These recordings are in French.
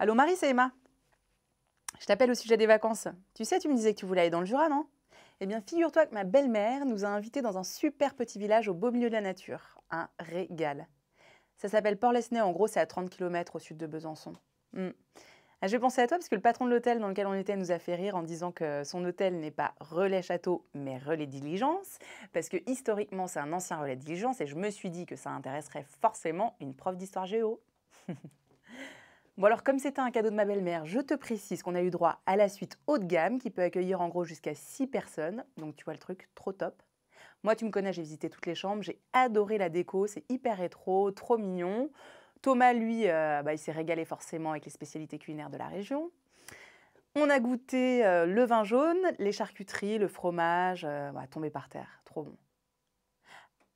Allô Marie, c'est Emma. Je t'appelle au sujet des vacances. Tu sais, tu me disais que tu voulais aller dans le Jura, non Eh bien, figure-toi que ma belle-mère nous a invités dans un super petit village au beau milieu de la nature. Un régal. Ça s'appelle Port-Lesnay, en gros, c'est à 30 km au sud de Besançon. Hmm. Ah, J'ai pensé à toi parce que le patron de l'hôtel dans lequel on était nous a fait rire en disant que son hôtel n'est pas relais château mais relais diligence, parce que historiquement c'est un ancien relais diligence et je me suis dit que ça intéresserait forcément une prof d'histoire géo. Bon alors comme c'était un cadeau de ma belle-mère, je te précise qu'on a eu droit à la suite haut de gamme qui peut accueillir en gros jusqu'à 6 personnes. Donc tu vois le truc, trop top. Moi tu me connais, j'ai visité toutes les chambres, j'ai adoré la déco, c'est hyper rétro, trop mignon. Thomas lui, euh, bah, il s'est régalé forcément avec les spécialités culinaires de la région. On a goûté euh, le vin jaune, les charcuteries, le fromage, euh, bah, tombé par terre, trop bon.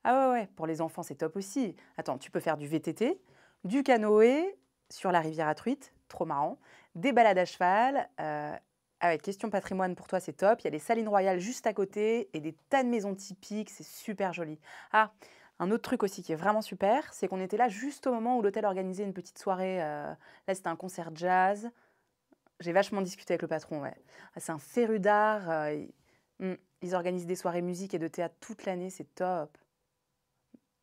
Ah ouais ouais, pour les enfants c'est top aussi. Attends, tu peux faire du VTT, du canoë, sur la rivière à truite, trop marrant. Des balades à cheval. Euh, avec Question Patrimoine, pour toi, c'est top. Il y a les salines royales juste à côté et des tas de maisons typiques. C'est super joli. Ah, un autre truc aussi qui est vraiment super, c'est qu'on était là juste au moment où l'hôtel organisait une petite soirée. Euh, là, c'était un concert jazz. J'ai vachement discuté avec le patron, ouais. Ah, c'est un féru d'art. Euh, hmm, ils, organisent des soirées musique et de théâtre toute l'année, c'est top.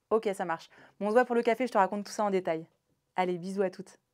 Ok, ça marche. Bon, on se voit pour le café, je te raconte tout ça en détail. Allez, bisous à toutes.